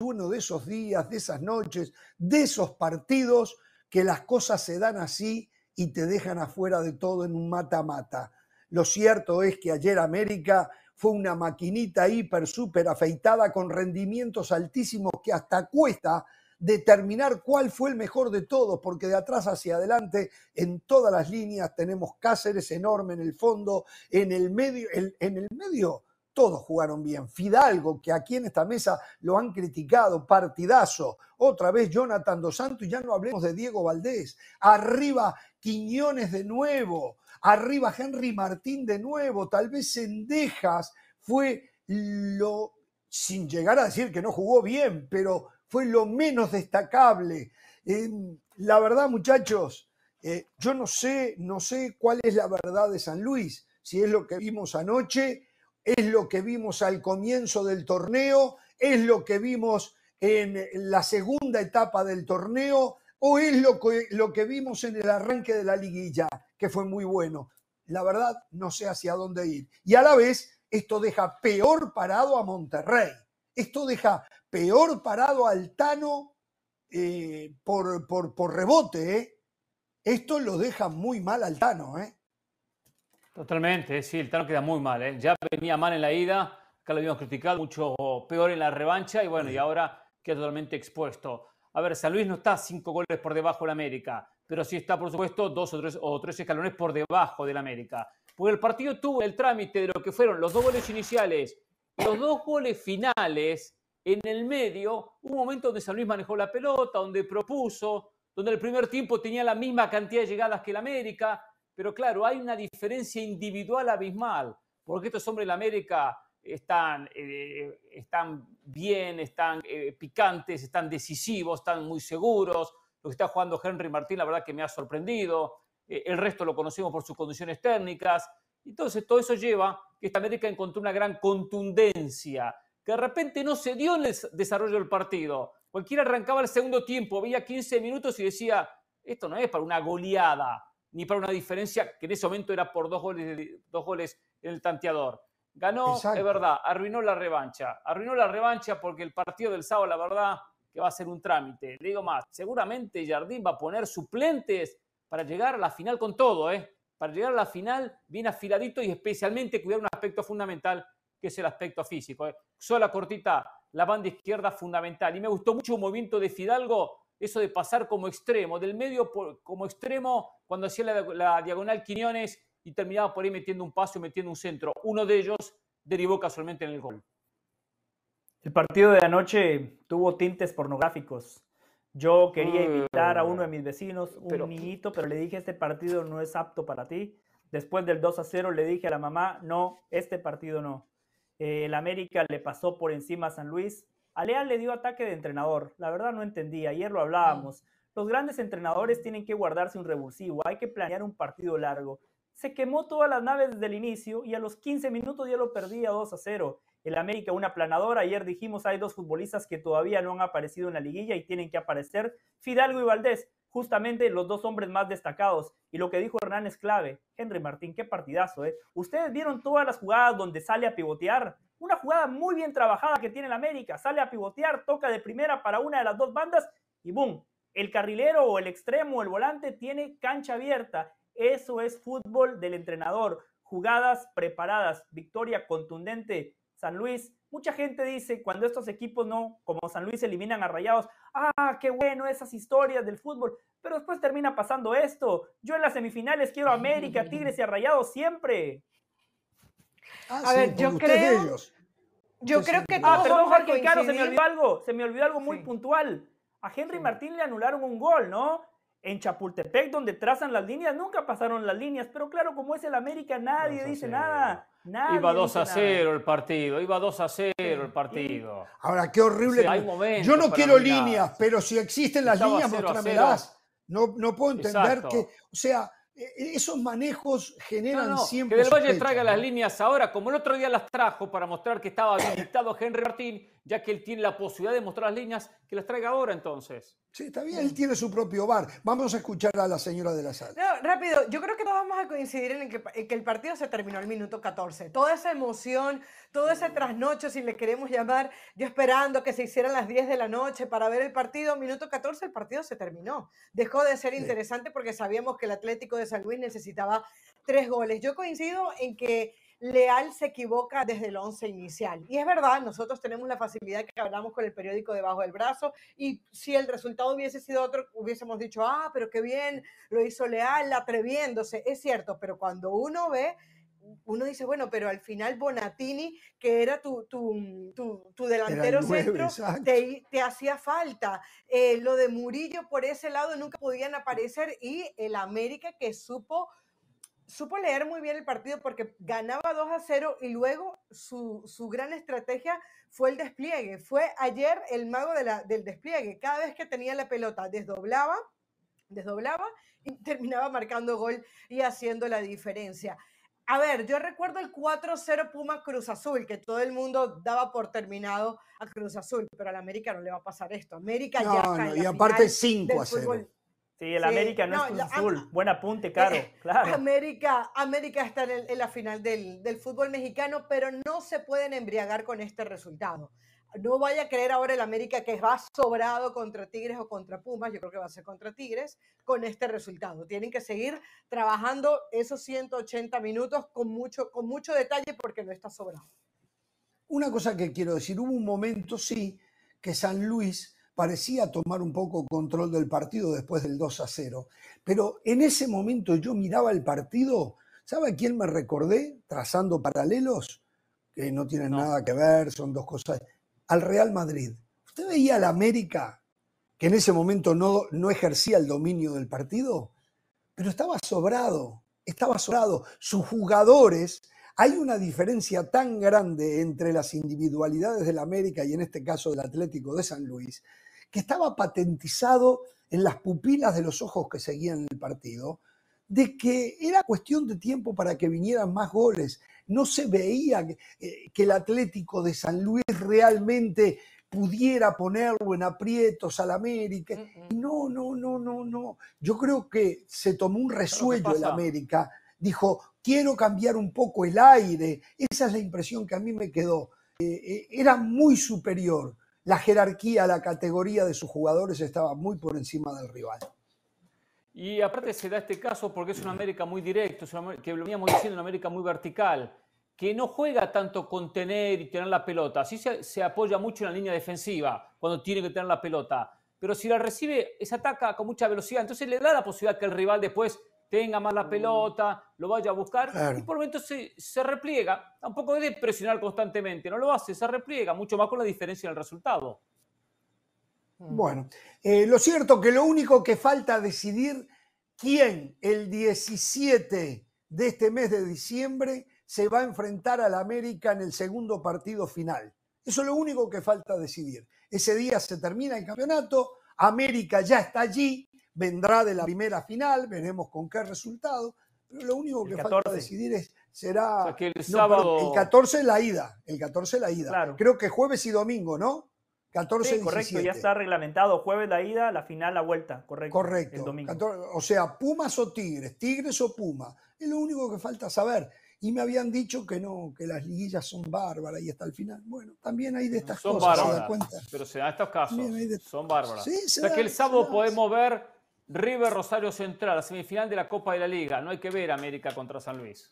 uno de esos días, de esas noches, de esos partidos que las cosas se dan así y te dejan afuera de todo en un mata-mata. Lo cierto es que ayer América fue una maquinita hiper, súper afeitada con rendimientos altísimos que hasta cuesta determinar cuál fue el mejor de todos, porque de atrás hacia adelante en todas las líneas tenemos Cáceres enorme en el fondo, en el medio, en el medio todos jugaron bien. Fidalgo, que aquí en esta mesa lo han criticado, partidazo. Otra vez Jonathan Dos Santos, ya no hablemos de Diego Valdés. Arriba Quiñones de nuevo, arriba Henry Martín de nuevo. Tal vez Sendejas fue lo, sin llegar a decir que no jugó bien, pero fue lo menos destacable. Em, la verdad, muchachos, eh, yo no sé, no sé cuál es la verdad de San Luis, si es lo que vimos anoche es lo que vimos al comienzo del torneo, es lo que vimos en la segunda etapa del torneo o es lo que, lo que vimos en el arranque de la liguilla, que fue muy bueno. La verdad, no sé hacia dónde ir. Y a la vez, esto deja peor parado a Monterrey. Esto deja peor parado al Tano eh, por, por, por, rebote. Eh. Esto lo deja muy mal al Tano. ¿eh? Totalmente, sí, el Tano queda muy mal. ¿eh? Ya venía mal en la ida, acá lo habíamos criticado, mucho peor en la revancha y bueno, y ahora queda totalmente expuesto. A ver, San Luis no está cinco goles por debajo del América, pero sí está, por supuesto, dos o tres, o tres escalones por debajo del América. Porque el partido tuvo el trámite de lo que fueron los dos goles iniciales, los dos goles finales, en el medio, un momento donde San Luis manejó la pelota, donde propuso, donde el primer tiempo tenía la misma cantidad de llegadas que el América, pero claro, hay una diferencia individual abismal, porque estos hombres de la América están, eh, están bien, están eh, picantes, están decisivos, están muy seguros. Lo que está jugando Henry Martín, la verdad que me ha sorprendido. Eh, el resto lo conocemos por sus condiciones técnicas. Entonces, todo eso lleva que esta América encontró una gran contundencia, que de repente no se dio en el desarrollo del partido. Cualquiera arrancaba el segundo tiempo, veía 15 minutos y decía, esto no es para una goleada ni para una diferencia que en ese momento era por dos goles, dos goles en el tanteador. Ganó, es verdad, arruinó la revancha. Arruinó la revancha porque el partido del sábado, la verdad, que va a ser un trámite. Le digo más, seguramente Jardín va a poner suplentes para llegar a la final con todo, ¿eh? Para llegar a la final bien afiladito y especialmente cuidar un aspecto fundamental que es el aspecto físico. ¿eh? Sola cortita, la banda izquierda fundamental. Y me gustó mucho el movimiento de Fidalgo eso de pasar como extremo, del medio como extremo cuando hacía la, diagonal Quiñones y terminaba por ahí metiendo un paso y metiendo un centro. Uno de ellos derivó casualmente en el gol. El partido de anoche tuvo tintes pornográficos. Yo quería mm. invitar a uno de mis vecinos, un pero, niñito, pero le dije, este partido no es apto para ti. Después del 2 a 0 le dije a la mamá, no, este partido no. Eh, el América le pasó por encima a San Luis, a le dio ataque de entrenador. La verdad no entendía, ayer lo mm. hablábamos. Los grandes entrenadores tienen que guardarse un revulsivo, hay que planear un partido largo. Se quemó todas las naves desde el inicio y a los 15 minutos ya lo perdía 2 a 0. El América, una planadora. Ayer dijimos hay dos futbolistas que todavía no han aparecido en la liguilla y tienen que aparecer: Fidalgo y Valdés, justamente los dos hombres más destacados. Y lo que dijo Hernán es clave. Henry Martín, qué partidazo, ¿eh? Ustedes vieron todas las jugadas donde sale a pivotear. Una jugada muy bien trabajada que tiene el América. Sale a pivotear, toca de primera para una de las dos bandas y ¡boom! El carrilero o el extremo, el volante, tiene cancha abierta. Eso es fútbol del entrenador. Jugadas preparadas, victoria contundente. San Luis, mucha gente dice cuando estos equipos no, como San Luis, eliminan a rayados. ¡Ah, qué bueno esas historias del fútbol! Pero después termina pasando esto. Yo en las semifinales quiero América, Tigres y a rayados siempre. Ah, a ver, yo creo. Yo creo que. Ah, claro, se me olvidó algo. Se me olvidó algo muy puntual. A Henry Martín le anularon un gol, ¿no? En Chapultepec, donde trazan las líneas, nunca pasaron las líneas, pero claro, como es el América, nadie dice nada. nada. iba 2 a 0 el partido, iba 2 a 0 el partido. Ahora, qué horrible. Yo no quiero líneas, pero si existen las líneas, mostrámelas. No, no puedo entender que, o sea, e-, e-, esos manejos generan siempre. Que Del Valle traiga las líneas ahora, como el otro día las trajo para mostrar que estaba dictado Henry Martín ya que él tiene la posibilidad de mostrar las líneas, que las traiga ahora entonces. Sí, está bien, él tiene su propio bar. Vamos a escuchar a la señora de la sala. rápido, yo creo que todos vamos a coincidir en, que, el partido se terminó al minuto 14. Toda esa emoción, todo ese trasnoche, si le queremos llamar, yo esperando que se hicieran las 10 de la noche para ver el partido, minuto 14 el partido se terminó. Dejó de ser interesante porque sabíamos que el Atlético de San Luis necesitaba tres goles. Yo coincido en que Leal se equivoca desde el 11 inicial. Y es verdad, nosotros tenemos la facilidad que hablamos con el periódico debajo del brazo y si el resultado hubiese sido otro, hubiésemos dicho, ah, pero qué bien, lo hizo Leal atreviéndose. Es cierto, pero cuando uno ve uno dice, bueno, pero al final Bonatini, que era tu, tu, tu, delantero centro, te, hacía falta. Eh, lo de Murillo por ese lado nunca podían aparecer y el América que supo supo leer muy bien el partido porque ganaba 2 a 0 y luego su, gran estrategia fue el despliegue. Fue ayer el mago de la, del despliegue. Cada vez que tenía la pelota desdoblaba, desdoblaba y terminaba marcando gol y haciendo la diferencia. A ver, yo recuerdo el 4-0 Puma Cruz Azul, que todo el mundo daba por terminado a Cruz Azul, pero a la América no le va a pasar esto. América ya. y aparte 5-0. Sí, el América no, es un azul. Buen apunte, Caro. claro. América, América está en, la final del, del, fútbol mexicano, pero no se pueden embriagar con este resultado. No vaya a creer ahora el América que va sobrado contra Tigres o contra Pumas, yo creo que va a ser contra Tigres, con este resultado. Tienen que seguir trabajando esos 180 minutos con mucho, con mucho detalle porque no está sobrado. Una cosa que quiero decir, hubo un momento, sí, que San Luis parecía tomar un poco control del partido después del 2 a 0. Pero en ese momento yo miraba el partido, ¿sabe a quién me recordé trazando paralelos? Que no tienen nada que ver, son dos cosas. Al Real Madrid. ¿Usted veía al América, que en ese momento no, no ejercía el dominio del partido? Pero estaba sobrado, estaba sobrado. Sus jugadores hay una diferencia tan grande entre las individualidades del América y en este caso del Atlético de San Luis, que estaba patentizado en las pupilas de los ojos que seguían el partido, de que era cuestión de tiempo para que vinieran más goles. No se veía que, eh, el Atlético de San Luis realmente pudiera ponerlo en aprietos al América. No, no, no, no, no. Yo creo que se tomó un resuello el América. Dijo, quiero cambiar un poco el aire. Esa es la impresión que a mí me quedó. Eh, eh, era muy superior la jerarquía, la categoría de sus jugadores estaba muy por encima del rival. Y aparte se da este caso porque es una América muy directa, que lo veníamos diciendo, una América muy vertical, que no juega tanto con tener y tener la pelota. Sí se, apoya mucho en la línea defensiva cuando tiene que tener la pelota. Pero si la recibe, se ataca con mucha velocidad. Entonces le da la posibilidad que el rival después tenga más la ah. pelota, lo vaya a buscar y por lo se, se, repliega. Tampoco debe presionar constantemente, no lo hace, se repliega, mucho más con la diferencia del resultado. Mm. Bueno, eh, lo cierto que lo único que falta decidir quién el 17 de este mes de diciembre se va a enfrentar al América en el segundo partido final. Eso es lo único que falta decidir. Ese día se termina el campeonato, América ya está allí, vendrá de la primera final, veremos con qué resultado, pero lo único que falta decidir es, será... el, 14 la ida, el 14 la ida. Creo que jueves y domingo, ¿no? 14 sí, correcto, ya está reglamentado. Jueves la ida, la final la vuelta, correcto. Correcto. domingo. o sea, Pumas o Tigres, Tigres o Pumas. Es lo único que falta saber. Y me habían dicho que no, que las liguillas son bárbaras y hasta el final. Bueno, también hay de estas cosas, Pero se dan estos casos. Son bárbaras. Sí, que el sábado podemos ver River Rosario Central, semifinal de la Copa de la Liga. No hay que ver América contra San Luis.